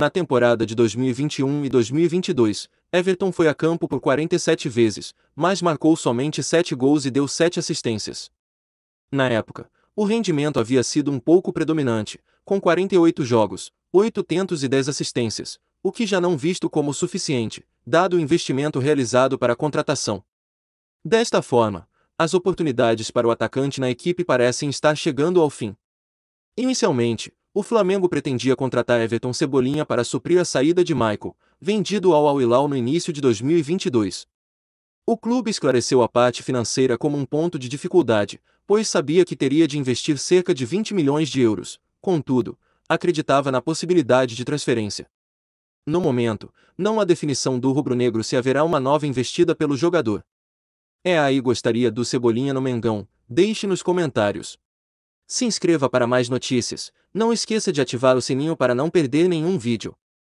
Na temporada de 2021 e 2022, Everton foi a campo por 47 vezes, mas marcou somente 7 gols e deu 7 assistências. Na época, o rendimento havia sido um pouco predominante, com 48 jogos, 810 assistências, o que já não visto como suficiente, dado o investimento realizado para a contratação. Desta forma, as oportunidades para o atacante na equipe parecem estar chegando ao fim. Inicialmente, o Flamengo pretendia contratar Everton Cebolinha para suprir a saída de Michael, vendido ao Al Hilal no início de 2022. O clube esclareceu a parte financeira como um ponto de dificuldade, pois sabia que teria de investir cerca de 20 milhões de euros, contudo, acreditava na possibilidade de transferência. No momento, não há definição do rubro-negro se haverá uma nova investida pelo jogador. É aí gostaria do Cebolinha no Mengão? Deixe nos comentários. Se inscreva para mais notícias, não esqueça de ativar o sininho para não perder nenhum vídeo.